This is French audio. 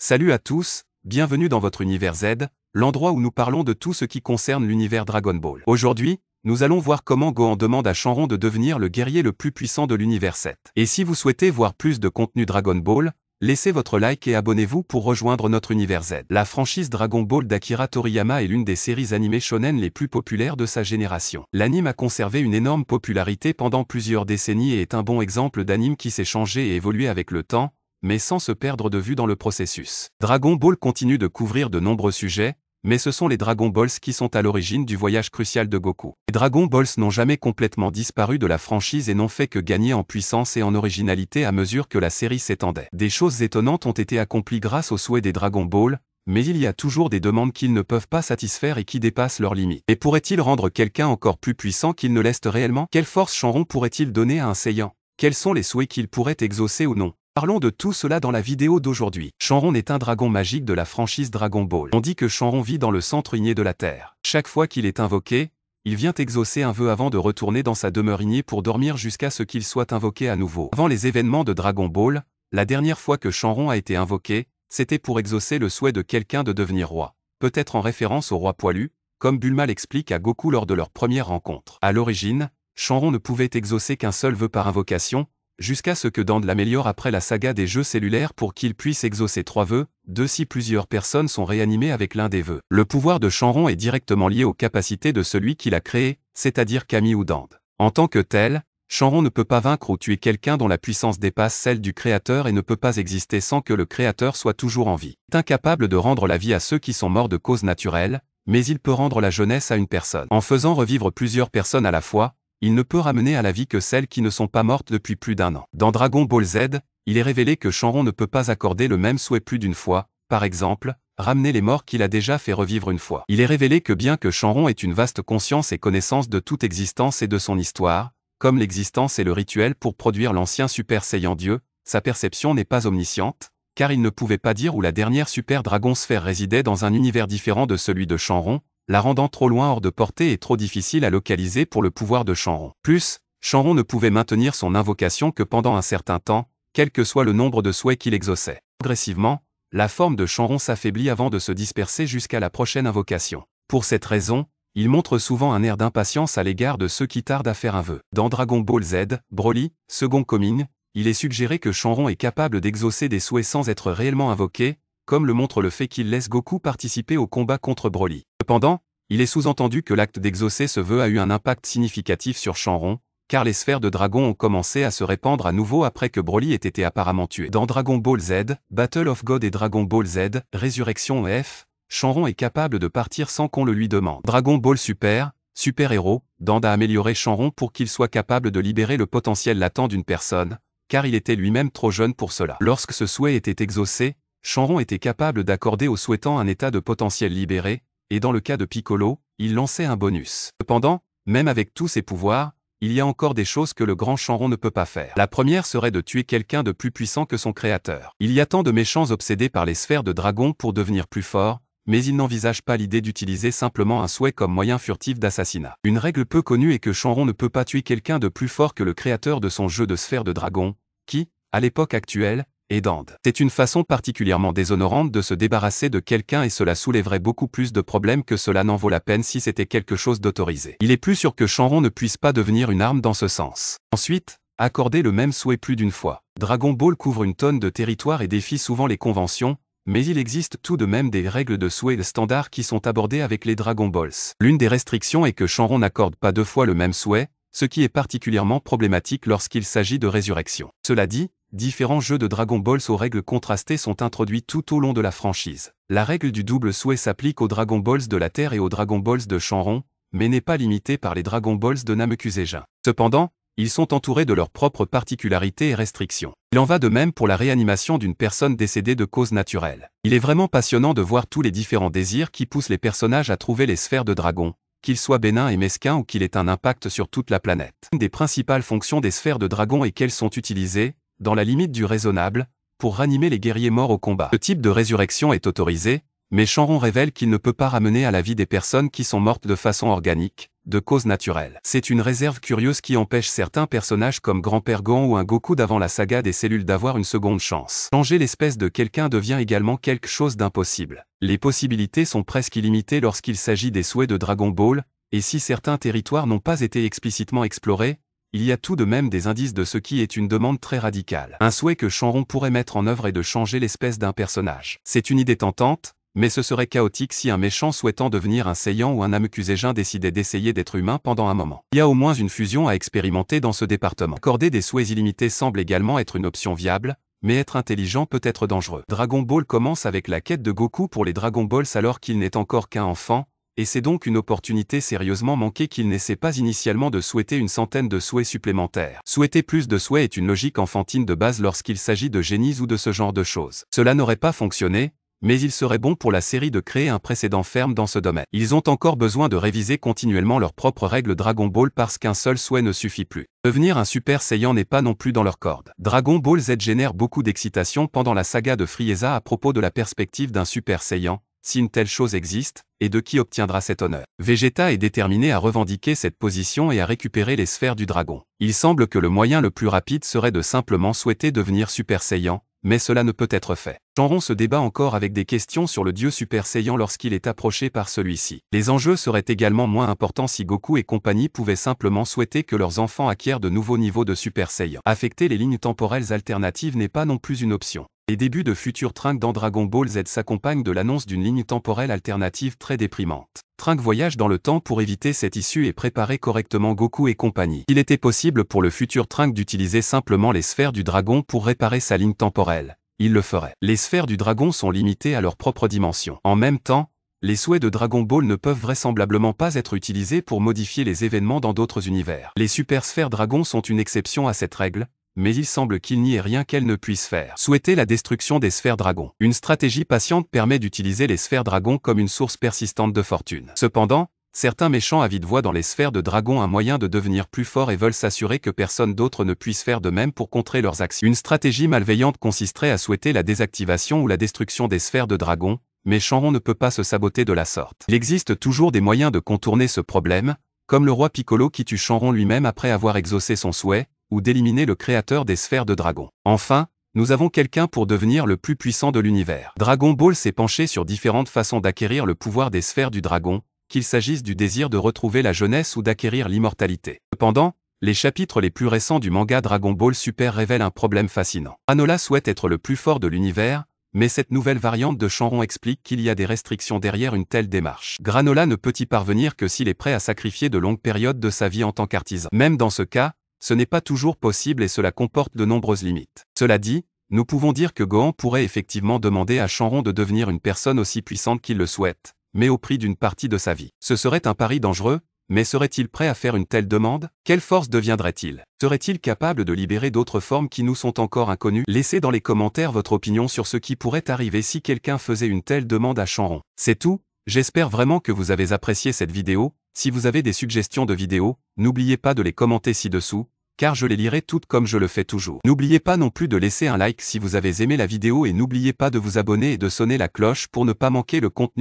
Salut à tous, bienvenue dans votre univers Z, l'endroit où nous parlons de tout ce qui concerne l'univers Dragon Ball. Aujourd'hui, nous allons voir comment Gohan demande à Shenron de devenir le guerrier le plus puissant de l'univers 7. Et si vous souhaitez voir plus de contenu Dragon Ball, laissez votre like et abonnez-vous pour rejoindre notre univers Z. La franchise Dragon Ball d'Akira Toriyama est l'une des séries animées shonen les plus populaires de sa génération. L'anime a conservé une énorme popularité pendant plusieurs décennies et est un bon exemple d'anime qui s'est changé et évolué avec le temps, mais sans se perdre de vue dans le processus. Dragon Ball continue de couvrir de nombreux sujets, mais ce sont les Dragon Balls qui sont à l'origine du voyage crucial de Goku. Les Dragon Balls n'ont jamais complètement disparu de la franchise et n'ont fait que gagner en puissance et en originalité à mesure que la série s'étendait. Des choses étonnantes ont été accomplies grâce aux souhaits des Dragon Balls, mais il y a toujours des demandes qu'ils ne peuvent pas satisfaire et qui dépassent leurs limites. Et pourrait-il rendre quelqu'un encore plus puissant qu'il ne l'est réellement Quelle force Chanron pourrait-il donner à un Saiyan Quels sont les souhaits qu'il pourrait exaucer ou non Parlons de tout cela dans la vidéo d'aujourd'hui. Chanron est un dragon magique de la franchise Dragon Ball. On dit que Chanron vit dans le centre igné de la Terre. Chaque fois qu'il est invoqué, il vient exaucer un vœu avant de retourner dans sa demeure ignée pour dormir jusqu'à ce qu'il soit invoqué à nouveau. Avant les événements de Dragon Ball, la dernière fois que Chanron a été invoqué, c'était pour exaucer le souhait de quelqu'un de devenir roi. Peut-être en référence au roi poilu, comme Bulma l'explique à Goku lors de leur première rencontre. À l'origine, Chanron ne pouvait exaucer qu'un seul vœu par invocation, jusqu'à ce que Dand l'améliore après la saga des jeux cellulaires pour qu'il puisse exaucer trois vœux, deux si plusieurs personnes sont réanimées avec l'un des vœux. Le pouvoir de Chanron est directement lié aux capacités de celui qui l'a créé, c'est-à-dire Camille ou Dand. En tant que tel, Chanron ne peut pas vaincre ou tuer quelqu'un dont la puissance dépasse celle du Créateur et ne peut pas exister sans que le Créateur soit toujours en vie. Il est incapable de rendre la vie à ceux qui sont morts de cause naturelle, mais il peut rendre la jeunesse à une personne. En faisant revivre plusieurs personnes à la fois, il ne peut ramener à la vie que celles qui ne sont pas mortes depuis plus d'un an. Dans Dragon Ball Z, il est révélé que Chanron ne peut pas accorder le même souhait plus d'une fois, par exemple, ramener les morts qu'il a déjà fait revivre une fois. Il est révélé que bien que Chanron ait une vaste conscience et connaissance de toute existence et de son histoire, comme l'existence et le rituel pour produire l'ancien Super Saiyan Dieu, sa perception n'est pas omnisciente, car il ne pouvait pas dire où la dernière Super Dragon Sphère résidait dans un univers différent de celui de Chanron, la rendant trop loin hors de portée et trop difficile à localiser pour le pouvoir de Chanron. Plus, Chanron ne pouvait maintenir son invocation que pendant un certain temps, quel que soit le nombre de souhaits qu'il exauçait. Progressivement, la forme de Chanron s'affaiblit avant de se disperser jusqu'à la prochaine invocation. Pour cette raison, il montre souvent un air d'impatience à l'égard de ceux qui tardent à faire un vœu. Dans Dragon Ball Z, Broly, second coming, il est suggéré que Chanron est capable d'exaucer des souhaits sans être réellement invoqué, comme le montre le fait qu'il laisse Goku participer au combat contre Broly. Cependant, il est sous-entendu que l'acte d'exaucer ce vœu a eu un impact significatif sur Shenron, car les sphères de dragon ont commencé à se répandre à nouveau après que Broly ait été apparemment tué. Dans Dragon Ball Z, Battle of God et Dragon Ball Z, Résurrection F, Shenron est capable de partir sans qu'on le lui demande. Dragon Ball Super, Super Héros, Dand a amélioré Shenron pour qu'il soit capable de libérer le potentiel latent d'une personne, car il était lui-même trop jeune pour cela. Lorsque ce souhait était exaucé, Chanron était capable d'accorder aux souhaitants un état de potentiel libéré, et dans le cas de Piccolo, il lançait un bonus. Cependant, même avec tous ses pouvoirs, il y a encore des choses que le grand Chanron ne peut pas faire. La première serait de tuer quelqu'un de plus puissant que son créateur. Il y a tant de méchants obsédés par les sphères de dragon pour devenir plus forts, mais ils n'envisagent pas l'idée d'utiliser simplement un souhait comme moyen furtif d'assassinat. Une règle peu connue est que Chanron ne peut pas tuer quelqu'un de plus fort que le créateur de son jeu de sphères de dragon, qui, à l'époque actuelle, et d'Ande. C'est une façon particulièrement déshonorante de se débarrasser de quelqu'un et cela soulèverait beaucoup plus de problèmes que cela n'en vaut la peine si c'était quelque chose d'autorisé. Il est plus sûr que Chanron ne puisse pas devenir une arme dans ce sens. Ensuite, accorder le même souhait plus d'une fois. Dragon Ball couvre une tonne de territoire et défie souvent les conventions, mais il existe tout de même des règles de souhait standard qui sont abordées avec les Dragon Balls. L'une des restrictions est que Chanron n'accorde pas deux fois le même souhait, ce qui est particulièrement problématique lorsqu'il s'agit de résurrection. Cela dit, différents jeux de Dragon Balls aux règles contrastées sont introduits tout au long de la franchise. La règle du double souhait s'applique aux Dragon Balls de la Terre et aux Dragon Balls de Chanron, mais n'est pas limitée par les Dragon Balls de Namekuseijin. Cependant, ils sont entourés de leurs propres particularités et restrictions. Il en va de même pour la réanimation d'une personne décédée de cause naturelle. Il est vraiment passionnant de voir tous les différents désirs qui poussent les personnages à trouver les sphères de dragon, qu'ils soient bénins et mesquins ou qu'il ait un impact sur toute la planète. Une des principales fonctions des sphères de dragon et qu'elles sont utilisées, dans la limite du raisonnable, pour ranimer les guerriers morts au combat. Ce type de résurrection est autorisé, mais Chanron révèle qu'il ne peut pas ramener à la vie des personnes qui sont mortes de façon organique, de cause naturelle. C'est une réserve curieuse qui empêche certains personnages comme Grand-Père Gon ou un Goku d'avant la saga des cellules d'avoir une seconde chance. Changer l'espèce de quelqu'un devient également quelque chose d'impossible. Les possibilités sont presque illimitées lorsqu'il s'agit des souhaits de Dragon Ball, et si certains territoires n'ont pas été explicitement explorés, il y a tout de même des indices de ce qui est une demande très radicale. Un souhait que Chanron pourrait mettre en œuvre est de changer l'espèce d'un personnage. C'est une idée tentante, mais ce serait chaotique si un méchant souhaitant devenir un Saiyan ou un Amukuségin décidait d'essayer d'être humain pendant un moment. Il y a au moins une fusion à expérimenter dans ce département. Accorder des souhaits illimités semble également être une option viable, mais être intelligent peut être dangereux. Dragon Ball commence avec la quête de Goku pour les Dragon Balls alors qu'il n'est encore qu'un enfant, et c'est donc une opportunité sérieusement manquée qu'il n'essaie pas initialement de souhaiter une centaine de souhaits supplémentaires. Souhaiter plus de souhaits est une logique enfantine de base lorsqu'il s'agit de génies ou de ce genre de choses. Cela n'aurait pas fonctionné, mais il serait bon pour la série de créer un précédent ferme dans ce domaine. Ils ont encore besoin de réviser continuellement leurs propres règles Dragon Ball parce qu'un seul souhait ne suffit plus. Devenir un Super Saiyan n'est pas non plus dans leur corde. Dragon Ball Z génère beaucoup d'excitation pendant la saga de Frieza à propos de la perspective d'un Super Saiyan, si une telle chose existe, et de qui obtiendra cet honneur. Vegeta est déterminé à revendiquer cette position et à récupérer les sphères du dragon. Il semble que le moyen le plus rapide serait de simplement souhaiter devenir Super Saiyan, mais cela ne peut être fait. Chanron se débat encore avec des questions sur le dieu Super Saiyan lorsqu'il est approché par celui-ci. Les enjeux seraient également moins importants si Goku et compagnie pouvaient simplement souhaiter que leurs enfants acquièrent de nouveaux niveaux de Super Saiyan. Affecter les lignes temporelles alternatives n'est pas non plus une option. Les débuts de futur Trunks dans Dragon Ball Z s'accompagnent de l'annonce d'une ligne temporelle alternative très déprimante. Trunk voyage dans le temps pour éviter cette issue et préparer correctement Goku et compagnie. Il était possible pour le futur Trunk d'utiliser simplement les sphères du dragon pour réparer sa ligne temporelle. Il le ferait. Les sphères du dragon sont limitées à leur propre dimension. En même temps, les souhaits de Dragon Ball ne peuvent vraisemblablement pas être utilisés pour modifier les événements dans d'autres univers. Les super sphères dragons sont une exception à cette règle, mais il semble qu'il n'y ait rien qu'elle ne puisse faire. Souhaiter la destruction des sphères dragons. Une stratégie patiente permet d'utiliser les sphères dragons comme une source persistante de fortune. Cependant, certains méchants avides voient dans les sphères de dragons un moyen de devenir plus fort et veulent s'assurer que personne d'autre ne puisse faire de même pour contrer leurs actions. Une stratégie malveillante consisterait à souhaiter la désactivation ou la destruction des sphères de dragons, mais Chanron ne peut pas se saboter de la sorte. Il existe toujours des moyens de contourner ce problème, comme le roi Piccolo qui tue Chanron lui-même après avoir exaucé son souhait, ou d'éliminer le créateur des sphères de dragon. Enfin, nous avons quelqu'un pour devenir le plus puissant de l'univers. Dragon Ball s'est penché sur différentes façons d'acquérir le pouvoir des sphères du dragon, qu'il s'agisse du désir de retrouver la jeunesse ou d'acquérir l'immortalité. Cependant, les chapitres les plus récents du manga Dragon Ball Super révèlent un problème fascinant. Anola souhaite être le plus fort de l'univers, mais cette nouvelle variante de Chanron explique qu'il y a des restrictions derrière une telle démarche. Granola ne peut y parvenir que s'il est prêt à sacrifier de longues périodes de sa vie en tant qu'artisan. Même dans ce cas, ce n'est pas toujours possible et cela comporte de nombreuses limites. Cela dit, nous pouvons dire que Gohan pourrait effectivement demander à Chanron de devenir une personne aussi puissante qu'il le souhaite, mais au prix d'une partie de sa vie. Ce serait un pari dangereux, mais serait-il prêt à faire une telle demande Quelle force deviendrait-il Serait-il capable de libérer d'autres formes qui nous sont encore inconnues Laissez dans les commentaires votre opinion sur ce qui pourrait arriver si quelqu'un faisait une telle demande à Chanron. C'est tout, j'espère vraiment que vous avez apprécié cette vidéo, si vous avez des suggestions de vidéos, n'oubliez pas de les commenter ci-dessous, car je les lirai toutes comme je le fais toujours. N'oubliez pas non plus de laisser un like si vous avez aimé la vidéo et n'oubliez pas de vous abonner et de sonner la cloche pour ne pas manquer le contenu.